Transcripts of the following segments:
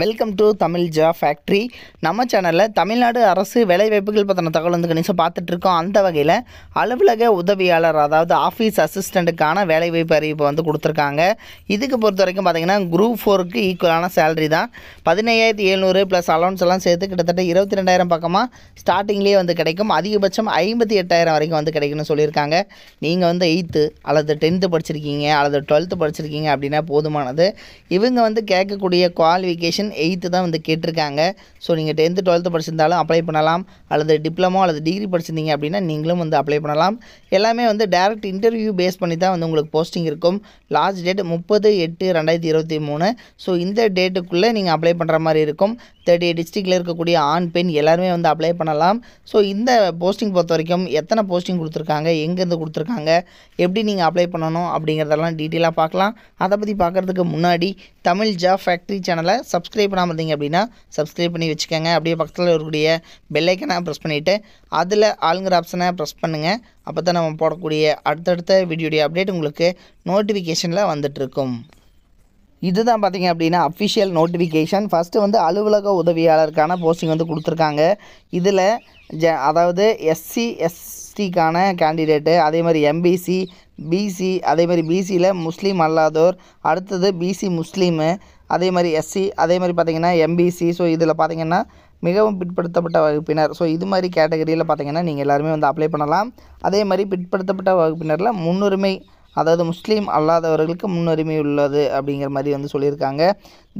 welcome to Tamil ஜா factory நம்ம சேனலில் தமிழ்நாடு அரசு வேலைவாய்ப்புகள் பற்றின தகவல் வந்து கணிசம் பார்த்துட்ருக்கோம் அந்த வகையில் அலுவலக உதவியாளர் அதாவது ஆஃபீஸ் அசிஸ்டண்ட்டுக்கான வேலைவாய்ப்பு அறிவிப்பை வந்து கொடுத்துருக்காங்க இதுக்கு பொறுத்த வரைக்கும் பார்த்திங்கன்னா குரூப் ஃபோருக்கு ஈக்குவலான சேலரி தான் பதினையாயிரத்தி எழுநூறு ப்ளஸ் அலௌன்ஸ் எல்லாம் சேர்த்து கிட்டத்தட்ட இருபத்தி ரெண்டாயிரம் பக்கமாக ஸ்டார்டிங்லேயே வந்து கிடைக்கும் அதிகபட்சம் ஐம்பத்தி எட்டாயிரம் வரைக்கும் வந்து கிடைக்கும்னு சொல்லியிருக்காங்க நீங்கள் வந்து எயித்து அல்லது டென்த்து படிச்சிருக்கீங்க அல்லது டுவெல்த்து படிச்சிருக்கீங்க அப்படின்னா போதுமானது இவங்க வந்து கேட்கக்கூடிய குவாலிஃபிகேஷன் செக்ஷன் எயித்து தான் வந்து கேட்டிருக்காங்க ஸோ நீங்கள் டென்த்து டுவெல்த்து படிச்சிருந்தாலும் அப்ளை பண்ணலாம் அல்லது டிப்ளமோ அல்லது டிகிரி படிச்சிருந்தீங்க அப்படின்னா நீங்களும் வந்து அப்ளை பண்ணலாம் எல்லாமே வந்து டேரக்ட் இன்டர்வியூ பேஸ் பண்ணி தான் வந்து உங்களுக்கு போஸ்டிங் இருக்கும் லாஸ்ட் டேட் முப்பது எட்டு ரெண்டாயிரத்தி இருபத்தி மூணு ஸோ இந்த டேட்டுக்குள்ளே நீங்கள் அப்ளை பண்ணுற மாதிரி இருக்கும் தேர்ட்டி எயிட் டிஸ்ட்ரிக்டில் இருக்கக்கூடிய ஆண் பெண் எல்லாருமே வந்து அப்ளை பண்ணலாம் ஸோ இந்த போஸ்டிங் பொறுத்த வரைக்கும் எத்தனை போஸ்டிங் கொடுத்துருக்காங்க எங்கேருந்து கொடுத்துருக்காங்க எப்படி நீங்கள் அப்ளை பண்ணணும் அப்படிங்கிறதெல்லாம் டீட்டெயிலாக பார்க்கலாம் அதை பற்றி பார்க்குறதுக்கு முன்னாடி தமிழ் ஜா ஃபேக்ட்ரி சேனலை சப்ஸ்கிரைப் பண்ணாமல் இருந்தீங்க அப்படின்னா சப்ஸ்கிரைப் பண்ணி வச்சுக்கோங்க அப்படியே பக்கத்தில் இருக்கக்கூடிய பெல்லைக்கனை ப்ரெஸ் பண்ணிவிட்டு அதில் ஆளுங்கிற ஆப்ஷனை ப்ரெஸ் பண்ணுங்கள் அப்போ தான் நம்ம போடக்கூடிய அடுத்தடுத்த வீடியோடைய அப்டேட் உங்களுக்கு நோட்டிஃபிகேஷனில் வந்துட்டுருக்கும் இதுதான் பார்த்திங்க அப்படின்னா அஃபிஷியல் நோட்டிஃபிகேஷன் ஃபஸ்ட்டு வந்து அலுவலக உதவியாளருக்கான போஸ்டிங் வந்து கொடுத்துருக்காங்க இதில் ஜ அதாவது எஸ்சி எஸ் எஸ்டிக்கான கேண்டிடேட்டு அதே மாதிரி எம்பிசி பிசி அதே மாதிரி பிசியில் முஸ்லீம் அல்லாதோர் அடுத்தது பிசி முஸ்லீமு அதே மாதிரி எஸ்சி அதே மாதிரி பார்த்திங்கன்னா எம்பிசி ஸோ இதில் பார்த்திங்கன்னா மிகவும் பிற்படுத்தப்பட்ட வகுப்பினர் ஸோ இது மாதிரி கேட்டகரியில் பார்த்திங்கன்னா நீங்கள் எல்லாருமே வந்து அப்ளை பண்ணலாம் அதே மாதிரி பிற்படுத்தப்பட்ட வகுப்பினரில் முன்னுரிமை அதாவது முஸ்லீம் அல்லாதவர்களுக்கு முன்னுரிமை உள்ளது அப்படிங்கிற மாதிரி வந்து சொல்லியிருக்காங்க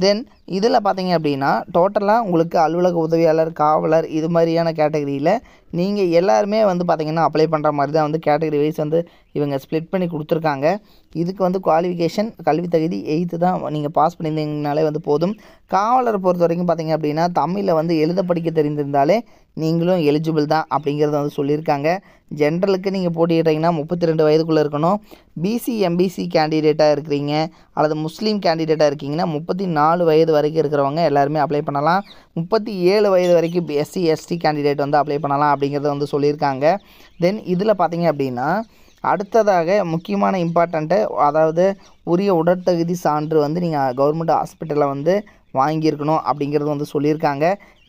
தென் இதில் பார்த்தீங்க அப்படின்னா டோட்டலாக உங்களுக்கு அலுவலக உதவியாளர் காவலர் இது மாதிரியான கேட்டகரியில் நீங்கள் எல்லாருமே வந்து பார்த்திங்கன்னா அப்ளை பண்ணுற மாதிரி தான் வந்து கேட்டகரி வைஸ் வந்து இவங்க ஸ்ப்ளிட் பண்ணி கொடுத்துருக்காங்க இதுக்கு வந்து குவாலிஃபிகேஷன் கல்வி தகுதி எயித்து தான் நீங்கள் பாஸ் பண்ணியிருந்தீங்கனாலே வந்து போதும் காவலர் பொறுத்த வரைக்கும் பார்த்திங்க அப்படின்னா தமிழில் வந்து எழுத படிக்க தெரிந்திருந்தாலே நீங்களும் எலிஜிபிள் தான் அப்படிங்கிறத வந்து சொல்லியிருக்காங்க ஜென்ரலுக்கு நீங்கள் போட்டிடுறீங்கன்னா முப்பத்தி ரெண்டு வயதுக்குள்ளே இருக்கணும் பிசி எம்பிசி கேண்டிடேட்டாக இருக்கிறீங்க அல்லது முஸ்லீம் கேண்டிடேட்டாக இருக்கீங்கன்னா முப்பத்தி நாலு வயது வரைக்கும் இருக்கிறவங்க எல்லாருமே அப்ளை பண்ணலாம் முப்பத்தி ஏழு வயது வரைக்கும் எஸ்சி எஸ்டி கேண்டிடேட் வந்து அப்ளை பண்ணலாம் அப்படிங்கிறத வந்து சொல்லியிருக்காங்க தென் இதில் பார்த்தீங்க அப்படின்னா அடுத்ததாக முக்கியமான இம்பார்ட்டண்ட்டு அதாவது உரிய உடற்தகுதி சான்று வந்து நீங்கள் கவர்மெண்ட் ஹாஸ்பிட்டலில் வந்து வாங்கியிருக்கணும் அப்படிங்கிறது வந்து சொல்லியிருக்காங்க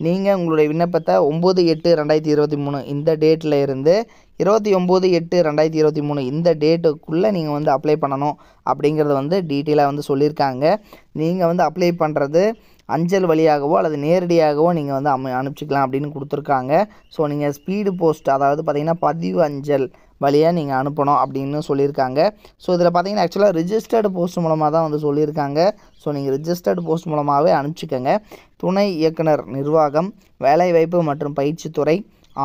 நீங்கள் உங்களுடைய விண்ணப்பத்தை ஒம்பது எட்டு ரெண்டாயிரத்தி இருபத்தி மூணு இந்த டேட்டில் இருந்து இருபத்தி ஒம்பது எட்டு ரெண்டாயிரத்தி இருபத்தி மூணு இந்த டேட்டுக்குள்ளே நீங்கள் வந்து அப்ளை பண்ணணும் அப்படிங்கிறத வந்து டீட்டெயிலாக வந்து சொல்லியிருக்காங்க நீங்கள் வந்து அப்ளை பண்ணுறது அஞ்சல் வழியாகவோ அல்லது நேரடியாகவோ நீங்கள் வந்து அமை அனுப்பிச்சிக்கலாம் அப்படின்னு கொடுத்துருக்காங்க ஸோ நீங்கள் ஸ்பீடு போஸ்ட் அதாவது பார்த்திங்கன்னா பதிவு அஞ்சல் வழியாக நீங்கள் அனுப்பணும் அப்படின்னு சொல்லியிருக்காங்க ஸோ இதில் பார்த்தீங்கன்னா ஆக்சுவலாக ரிஜிஸ்டர்டு போஸ்ட் மூலமாக தான் வந்து சொல்லியிருக்காங்க ஸோ நீங்கள் ரிஜிஸ்டர்டு போஸ்ட் மூலமாகவே அனுப்பிச்சிக்கோங்க துணை இயக்குனர் நிர்வாகம் வேலைவாய்ப்பு மற்றும் பயிற்சித்துறை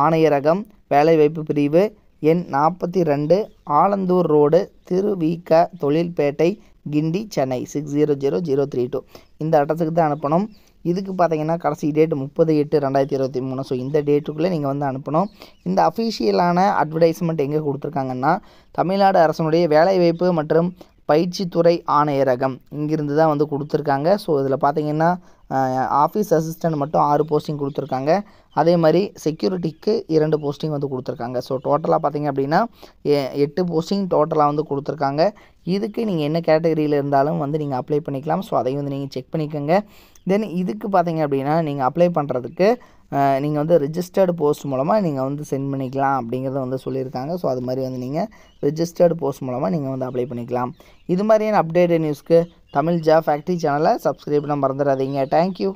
ஆணையரகம் வேலைவாய்ப்பு பிரிவு எண் நாற்பத்தி ரெண்டு ஆலந்தூர் ரோடு திருவிக தொழில்பேட்டை Guindy Chennai six zero zero zero three two இந்த அட்ரஸுக்கு தான் அனுப்பணும் இதுக்கு பார்த்தீங்கன்னா கடைசி டேட் முப்பது எட்டு ரெண்டாயிரத்தி இருபத்தி மூணு ஸோ இந்த டேட்டுக்குள்ளே நீங்கள் வந்து அனுப்பணும் இந்த அஃபிஷியலான அட்வர்டைஸ்மெண்ட் எங்கே கொடுத்துருக்காங்கன்னா தமிழ்நாடு அரசனுடைய வேலைவாய்ப்பு மற்றும் பயிற்சித்துறை ஆணையரகம் இங்கிருந்து தான் வந்து கொடுத்துருக்காங்க ஸோ இதில் பார்த்தீங்கன்னா ஆஃபீஸ் அசிஸ்டண்ட் மட்டும் ஆறு போஸ்டிங் கொடுத்துருக்காங்க அதே மாதிரி செக்யூரிட்டிக்கு இரண்டு போஸ்டிங் வந்து கொடுத்துருக்காங்க ஸோ டோட்டலாக பார்த்தீங்க அப்படின்னா எட்டு போஸ்டிங் டோட்டலாக வந்து கொடுத்துருக்காங்க இதுக்கு நீங்கள் என்ன கேட்டகரியில் இருந்தாலும் வந்து நீங்கள் அப்ளை பண்ணிக்கலாம் ஸோ அதையும் வந்து நீங்கள் செக் பண்ணிக்கோங்க தென் இதுக்கு பார்த்தீங்க அப்படின்னா நீங்கள் அப்ளை பண்ணுறதுக்கு நீங்கள் வந்து ரிஜிஸ்டர்டு போஸ்ட் மூலமாக நீங்கள் வந்து சென்ட் பண்ணிக்கலாம் அப்படிங்கிறத வந்து சொல்லியிருக்காங்க ஸோ அது மாதிரி வந்து நீங்கள் ரிஜிஸ்டர்டு போஸ்ட் மூலமாக நீங்கள் வந்து அப்ளை பண்ணிக்கலாம் இது மாதிரியான அப்டேட்டட் நியூஸ்க்கு தமிழ் ஜா ஃபேக்ட்ரி சேனலை சப்ஸ்கிரைப் பண்ண மறந்துடாதீங்க தேங்க்யூ